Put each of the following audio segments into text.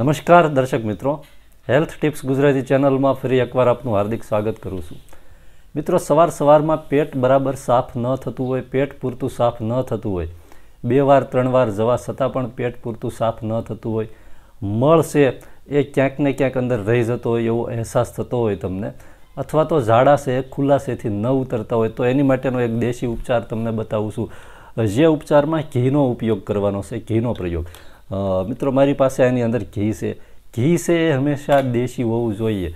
નમસ્કાર દર્શક મિત્રો હેલ્થ ટિપ્સ ગુજરાતી ચેનલમાં ફરી એકવાર આપનું હાર્દિક સ્વાગત કરું છું મિત્રો સવાર સવારમાં પેટ બરાબર સાફ ન થતું હોય પેટ પૂરતું સાફ ન થતું હોય બે વાર ત્રણ વાર જવા છતાં પણ પેટ પૂરતું સાફ ન થતું હોય મળશે એ ક્યાંક ને ક્યાંક અંદર રહી જતો હોય એવો અહેસાસ થતો હોય તમને અથવા તો ઝાડા છે ખુલ્લાશેથી ન ઉતરતા હોય તો એની માટેનો એક દેશી ઉપચાર તમને બતાવું છું જે ઉપચારમાં ઘીનો ઉપયોગ કરવાનો છે ઘીનો પ્રયોગ મિત્રો મારી પાસે આની અંદર ઘી છે ઘી છે એ હંમેશા દેશી હોવું જોઈએ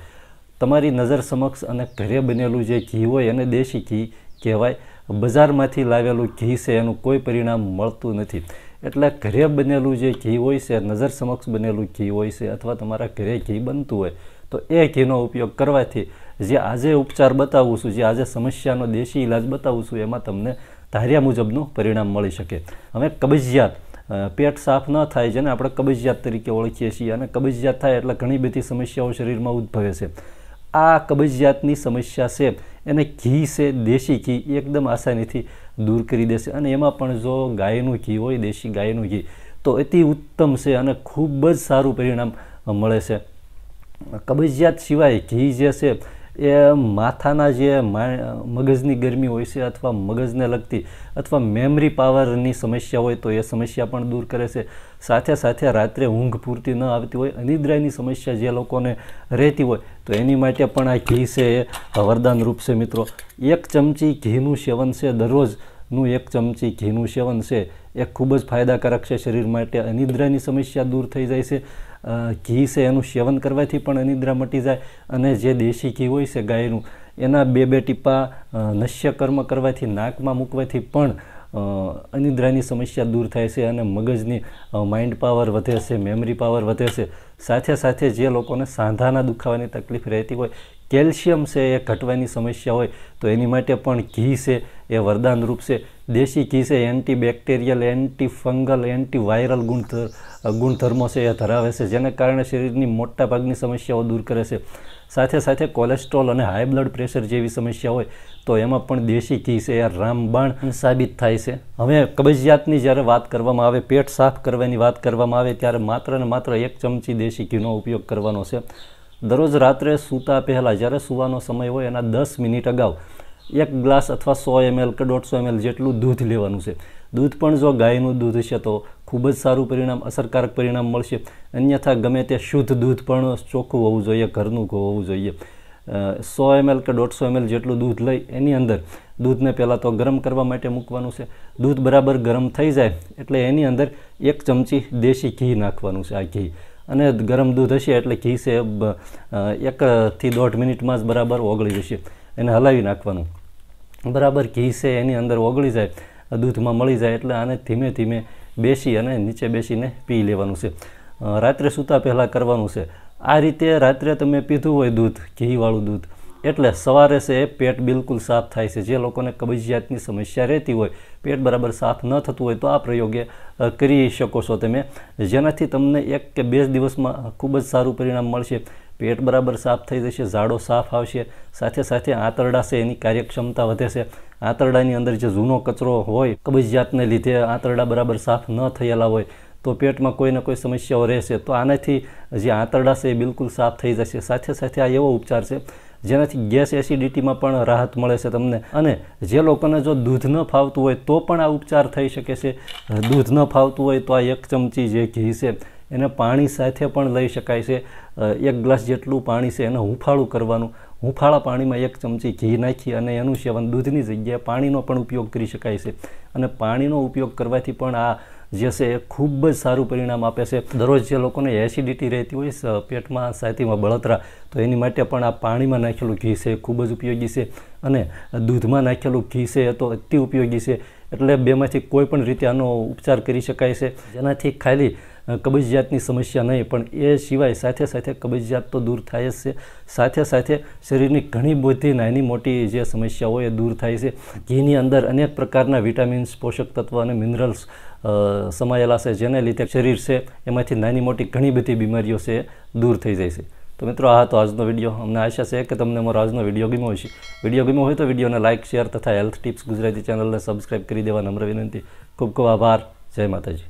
તમારી નજર સમક્ષ અને ઘરે બનેલું જે ઘી હોય એને દેશી ઘી કહેવાય બજારમાંથી લાવેલું ઘી છે એનું કોઈ પરિણામ મળતું નથી એટલે ઘરે બનેલું જે ઘી હોય છે નજર સમક્ષ બનેલું ઘી હોય છે અથવા તમારા ઘરે ઘી બનતું હોય તો એ ઘીનો ઉપયોગ કરવાથી જે આજે ઉપચાર બતાવું છું જે આજે સમસ્યાનો દેશી ઇલાજ બતાવું છું એમાં તમને ધાર્યા મુજબનું પરિણામ મળી શકે હવે કબજિયાત પેટ સાફ ન થાય જેને આપણે કબજિયાત તરીકે ઓળખીએ છીએ અને કબજિયાત થાય એટલે ઘણી બધી સમસ્યાઓ શરીરમાં ઉદ્ભવે છે આ કબજિયાતની સમસ્યા છે એને ઘી છે દેશી ઘી એકદમ આસાનીથી દૂર કરી દેશે અને એમાં પણ જો ગાયનું ઘી હોય દેશી ગાયનું ઘી તો અતિ ઉત્તમ છે અને ખૂબ જ સારું પરિણામ મળે છે કબજિયાત સિવાય ઘી જે છે એ માથાના જે મગજની ગરમી હોય છે અથવા મગજને લગતી અથવા મેમરી પાવરની સમસ્યા હોય તો એ સમસ્યા પણ દૂર કરે છે સાથે સાથે રાત્રે ઊંઘ પૂરતી ન આવતી હોય અનિદ્રાની સમસ્યા જે લોકોને રહેતી હોય તો એની માટે પણ આ ઘી છે એ રૂપ છે મિત્રો એક ચમચી ઘીનું સેવન છે દરરોજ નું એક ચમચી ઘીનું સેવન છે એ ખૂબ જ ફાયદાકારક છે શરીર માટે અનિદ્રાની સમસ્યા દૂર થઈ જાય છે ઘી છે એનું સેવન કરવાથી પણ અનિદ્રા મટી જાય અને જે દેશી ઘી હોય છે ગાયનું એના બે બે ટીપા કર્મ કરવાથી નાકમાં મૂકવાથી પણ અનિદ્રાની સમસ્યા દૂર થાય છે અને મગજની માઇન્ડ પાવર વધે છે મેમરી પાવર વધે છે સાથે સાથે જે લોકોને સાંધાના દુખાવાની તકલીફ રહેતી હોય કેલ્શિયમ છે એ ઘટવાની સમસ્યા હોય તો એની માટે પણ ઘી છે એ વરદાન રૂપ છે દેશી ઘી છે antibacterial antifungal antiviral ગુણ ગુણધર્મો છે એ ધરાવે છે જેને કારણે શરીરની મોટાભાગની સમસ્યાઓ દૂર કરે છે સાથે સાથે કોલેસ્ટ્રોલ અને હાઈ બ્લડ પ્રેશર જેવી સમસ્યા હોય તો એમાં પણ દેશી ઘી છે એ રામબાણ સાબિત થાય છે હવે કબજિયાતની જ્યારે વાત કરવામાં આવે પેટ સાફ કરવાની વાત કરવામાં આવે ત્યારે માત્ર ને માત્ર એક ચમચી દેશી ઘીનો ઉપયોગ કરવાનો છે દરરોજ રાત્રે સૂતા પહેલાં જ્યારે સૂવાનો સમય હોય એના દસ મિનિટ અગાઉ એક ગ્લાસ અથવા સો એમએલ કે દોઢસો એમએલ જેટલું દૂધ લેવાનું છે દૂધ પણ જો ગાયનું દૂધ છે તો ખૂબ જ સારું પરિણામ અસરકારક પરિણામ મળશે અન્યથા ગમે તે શુદ્ધ દૂધ પણ ચોખ્ખું હોવું જોઈએ ઘરનું હોવું જોઈએ સો એમએલ કે દોઢસો એમએલ જેટલું દૂધ લઈ એની અંદર દૂધને પહેલાં તો ગરમ કરવા માટે મૂકવાનું છે દૂધ બરાબર ગરમ થઈ જાય એટલે એની અંદર એક ચમચી દેશી ઘી નાખવાનું છે આ ઘી અને ગરમ દૂધ હશે એટલે ઘી છે એકથી દોઢ મિનિટમાં જ બરાબર ઓગળી જશે એને હલાવી નાખવાનું બરાબર ઘી છે એની અંદર ઓગળી જાય દૂધમાં મળી જાય એટલે આને ધીમે ધીમે બેસી અને નીચે બેસીને પી લેવાનું છે રાત્રે સૂતા પહેલાં કરવાનું છે આ રીતે રાત્રે તમે પીધું હોય દૂધ ઘીવાળું દૂધ એટલે સવારે છે એ પેટ બિલકુલ સાફ થાય છે જે લોકોને કબજિયાતની સમસ્યા રહેતી હોય પેટ બરાબર સાફ ન થતું હોય તો આ પ્રયોગે કરી શકો છો તમે જેનાથી તમને એક કે બે દિવસમાં ખૂબ જ સારું પરિણામ મળશે પેટ બરાબર સાફ થઈ જશે ઝાડો સાફ આવશે સાથે સાથે આંતરડા છે એની કાર્યક્ષમતા વધે છે આંતરડાની અંદર જે જૂનો કચરો હોય કબજિયાતને લીધે આંતરડા બરાબર સાફ ન થયેલા હોય તો પેટમાં કોઈને કોઈ સમસ્યાઓ રહેશે તો આનાથી જે આંતરડા છે એ બિલકુલ સાફ થઈ જશે સાથે સાથે આ એવો ઉપચાર છે જેનાથી ગેસ એસિડિટીમાં પણ રાહત મળે છે તમને અને જે લોકોને જો દૂધ ન ફાવતું હોય તો પણ આ ઉપચાર થઈ શકે છે દૂધ ન ફાવતું હોય તો આ એક ચમચી જે ઘી છે એને પાણી સાથે પણ લઈ શકાય છે એક ગ્લાસ જેટલું પાણી છે એને હુંફાળું કરવાનું હુંફાળા પાણીમાં એક ચમચી ઘી નાખી અને એનું સેવન દૂધની જગ્યાએ પાણીનો પણ ઉપયોગ કરી શકાય છે અને પાણીનો ઉપયોગ કરવાથી પણ આ જે છે એ ખૂબ જ સારું પરિણામ આપે છે દરરોજ જે લોકોને એસિડિટી રહેતી હોય પેટમાં છાતીમાં બળતરા તો એની માટે પણ આ પાણીમાં નાખેલું ઘી છે ખૂબ જ ઉપયોગી છે અને દૂધમાં નાખેલું ઘી છે એ તો અતિ ઉપયોગી છે એટલે બેમાંથી કોઈ પણ રીતે આનો ઉપચાર કરી શકાય છે જેનાથી ખાલી કબજિયાતની સમસ્યા નહીં પણ એ સિવાય સાથે સાથે કબજિયાત તો દૂર થાય જ છે સાથે સાથે શરીરની ઘણી બધી નાની મોટી જે સમસ્યાઓ એ દૂર થાય છે ઘીની અંદર અનેક પ્રકારના વિટામિન્સ પોષક તત્વ અને મિનરલ્સ સમાયેલા છે જેને લીધે શરીર છે એમાંથી નાની મોટી ઘણી બધી બીમારીઓ છે દૂર થઈ જાય છે તો મિત્રો આ હતો આજનો વિડીયો અમને આશા છે કે તમને મારો આજનો વિડીયો ગમ્યો હશે વિડીયો ગમ્યો હોય તો વિડીયોને લાઇક શેર તથા હેલ્થ ટિપ્સ ગુજરાતી ચેનલને સબસ્ક્રાઈબ કરી દેવા નમ્ર વિનંતી ખૂબ ખૂબ આભાર જય માતાજી